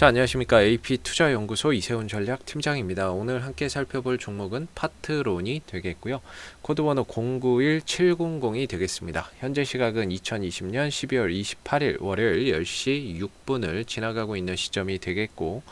자 안녕하십니까 AP투자연구소 이세훈 전략팀장입니다. 오늘 함께 살펴볼 종목은 파트론이 되겠고요. 코드번호 091700이 되겠습니다. 현재 시각은 2020년 12월 28일 월요일 10시 6분을 지나가고 있는 시점이 되겠고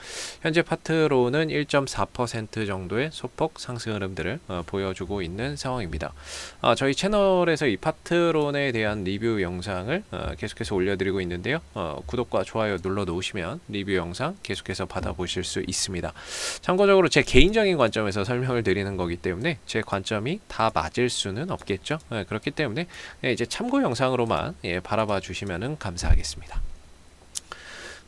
현재 파트론은 1.4% 정도의 소폭 상승 흐름들을 어, 보여주고 있는 상황입니다. 아, 저희 채널에서 이 파트론에 대한 리뷰 영상을 어, 계속해서 올려드리고 있는데요. 어, 구독과 좋아요 눌러 놓으시면 리뷰 영상 영상 계속해서 받아보실 수 있습니다. 참고적으로 제 개인적인 관점에서 설명을 드리는 거기 때문에 제 관점이 다 맞을 수는 없겠죠. 네, 그렇기 때문에 네, 이제 참고 영상으로만 예, 바라봐 주시면 감사하겠습니다.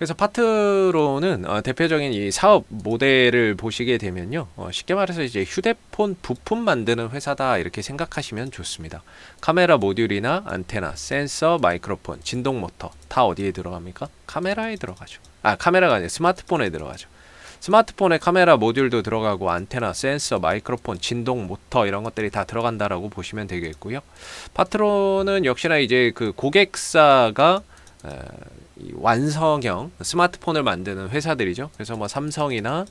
그래서 파트로는 어, 대표적인 이 사업 모델을 보시게 되면요. 어, 쉽게 말해서 이제 휴대폰 부품 만드는 회사다 이렇게 생각하시면 좋습니다. 카메라 모듈이나 안테나, 센서, 마이크로폰, 진동 모터 다 어디에 들어갑니까? 카메라에 들어가죠. 아, 카메라가 아니라 스마트폰에 들어가죠. 스마트폰에 카메라 모듈도 들어가고 안테나, 센서, 마이크로폰, 진동 모터 이런 것들이 다 들어간다라고 보시면 되겠고요. 파트로는 역시나 이제 그 고객사가 완성형 스마트폰을 만드는 회사들이죠. 그래서 뭐 삼성이나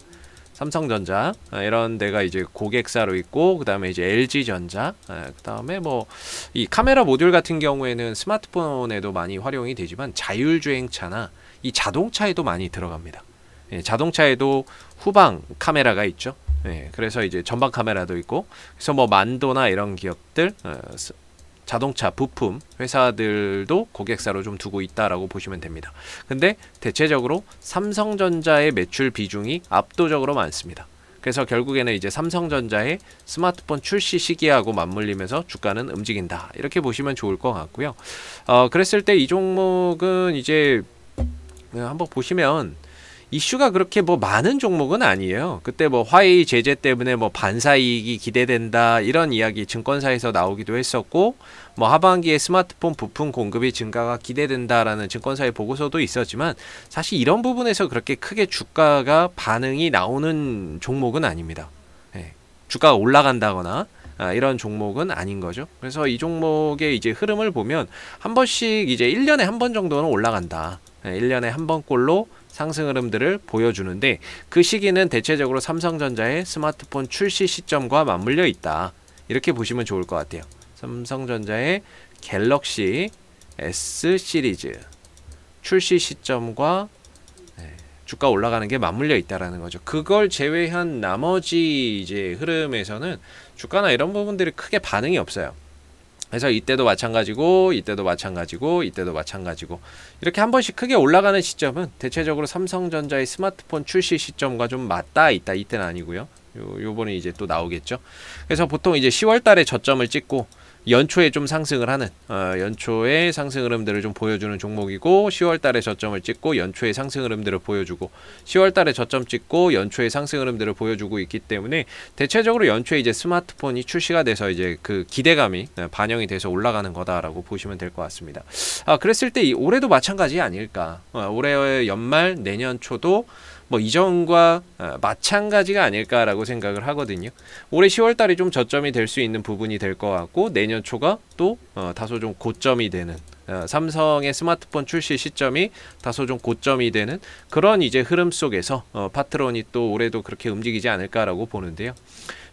삼성전자 아, 이런 데가 이제 고객사로 있고 그 다음에 이제 LG전자 아, 그 다음에 뭐 이 카메라 모듈 같은 경우에는 스마트폰에도 많이 활용이 되지만 자율주행차나 이 자동차에도 많이 들어갑니다. 예, 자동차에도 후방 카메라가 있죠. 예, 그래서 이제 전방 카메라도 있고 그래서 뭐 만도나 이런 기업들 어, 자동차 부품 회사들도 고객사로 좀 두고 있다라고 보시면 됩니다. 근데 대체적으로 삼성전자의 매출 비중이 압도적으로 많습니다. 그래서 결국에는 이제 삼성전자의 스마트폰 출시 시기하고 맞물리면서 주가는 움직인다. 이렇게 보시면 좋을 것 같고요. 어, 그랬을 때 이 종목은 이제 네, 한번 보시면 이슈가 그렇게 뭐 많은 종목은 아니에요. 그때 뭐 화웨이 제재 때문에 뭐 반사 이익이 기대된다 이런 이야기 증권사에서 나오기도 했었고 뭐 하반기에 스마트폰 부품 공급이 증가가 기대된다라는 증권사의 보고서도 있었지만 사실 이런 부분에서 그렇게 크게 주가가 반응이 나오는 종목은 아닙니다. 예. 주가가 올라간다거나 아, 이런 종목은 아닌 거죠. 그래서 이 종목의 이제 흐름을 보면 한 번씩 이제 일년에 한 번 정도는 올라간다. 1년에한 예, 번꼴로 상승 흐름들을 보여주는데 그 시기는 대체적으로 삼성전자의 스마트폰 출시 시점과 맞물려 있다. 이렇게 보시면 좋을 것 같아요. 삼성전자의 갤럭시 S 시리즈 출시 시점과 네, 주가 올라가는 게 맞물려 있다라는 거죠. 그걸 제외한 나머지 이제 흐름에서는 주가나 이런 부분들이 크게 반응이 없어요. 그래서 이때도 마찬가지고 이때도 마찬가지고 이때도 마찬가지고 이렇게 한 번씩 크게 올라가는 시점은 대체적으로 삼성전자의 스마트폰 출시 시점과 좀 맞닿아 있다 이때는 아니고요 요, 요번에 이제 또 나오겠죠 그래서 보통 이제 10월 달에 저점을 찍고 연초에 좀 상승을 하는 어, 연초에 상승 흐름들을 좀 보여주는 종목이고 10월달에 저점을 찍고 연초에 상승 흐름들을 보여주고 10월달에 저점 찍고 연초에 상승 흐름들을 보여주고 있기 때문에 대체적으로 연초에 이제 스마트폰이 출시가 돼서 이제 그 기대감이 네, 반영이 돼서 올라가는 거다라고 보시면 될 것 같습니다. 아 그랬을 때 올해도 마찬가지 아닐까? 어, 올해 연말 내년 초도 뭐 이전과 어, 마찬가지가 아닐까라고 생각을 하거든요. 올해 10월 달이 좀 저점이 될 수 있는 부분이 될 것 같고 내년 초가 또 어, 다소 좀 고점이 되는 어, 삼성의 스마트폰 출시 시점이 다소 좀 고점이 되는 그런 이제 흐름 속에서 어, 파트론이 또 올해도 그렇게 움직이지 않을까라고 보는데요.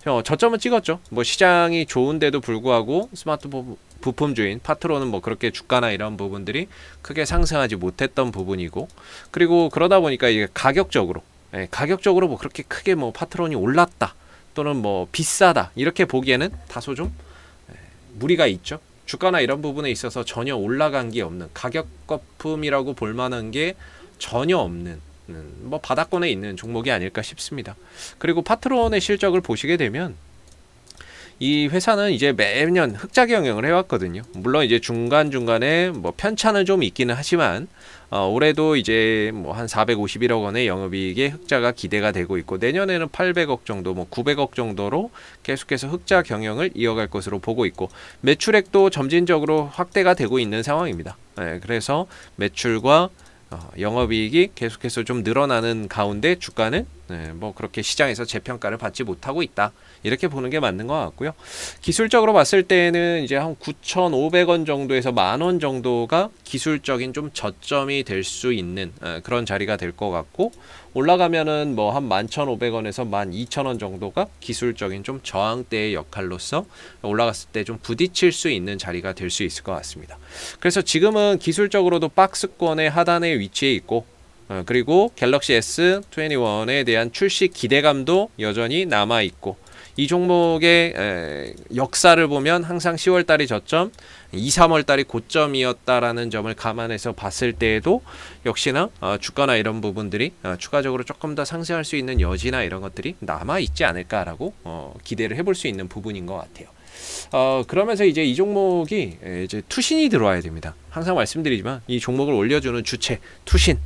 어, 저점은 찍었죠. 뭐 시장이 좋은데도 불구하고 스마트폰 부품 주인 파트로는 뭐 그렇게 주가나 이런 부분들이 크게 상승하지 못했던 부분이고 그리고 그러다 보니까 이게 가격적으로 예, 가격적으로 뭐 그렇게 크게 뭐 파트론이 올랐다 또는 뭐 비싸다 이렇게 보기에는 다소 좀 예, 무리가 있죠 주가나 이런 부분에 있어서 전혀 올라간 게 없는 가격 거품이라고 볼 만한 게 전혀 없는 음, 뭐 바닥권에 있는 종목이 아닐까 싶습니다. 그리고 파트론의 실적을 보시게 되면 이 회사는 이제 매년 흑자 경영을 해왔거든요. 물론 이제 중간중간에 뭐 편차는 좀 있기는 하지만 어, 올해도 이제 뭐 한 451억 원의 영업이익의 흑자가 기대가 되고 있고 내년에는 800억 정도, 뭐 900억 정도로 계속해서 흑자 경영을 이어갈 것으로 보고 있고 매출액도 점진적으로 확대가 되고 있는 상황입니다. 네, 그래서 매출과 어, 영업이익이 계속해서 좀 늘어나는 가운데 주가는 네, 뭐 그렇게 시장에서 재평가를 받지 못하고 있다. 이렇게 보는 게 맞는 것 같고요. 기술적으로 봤을 때는 이제 한 9,500원 정도에서 만원 정도가 기술적인 좀 저점이 될 수 있는 아, 그런 자리가 될 것 같고 올라가면은 뭐 한 11,500원에서 12,000원 정도가 기술적인 좀 저항대의 역할로서 올라갔을 때 좀 부딪힐 수 있는 자리가 될 수 있을 것 같습니다. 그래서 지금은 기술적으로도 박스권의 하단에 위치해 있고 어, 그리고 갤럭시 S21에 대한 출시 기대감도 여전히 남아있고 이 종목의 에, 역사를 보면 항상 10월달이 저점, 2, 3월달이 고점이었다라는 점을 감안해서 봤을 때에도 역시나 어, 주가나 이런 부분들이 어, 추가적으로 조금 더 상승할 수 있는 여지나 이런 것들이 남아있지 않을까라고 어, 기대를 해볼 수 있는 부분인 것 같아요. 어, 그러면서 이제 이 종목이 이제 투신이 들어와야 됩니다. 항상 말씀드리지만 이 종목을 올려주는 주체, 투신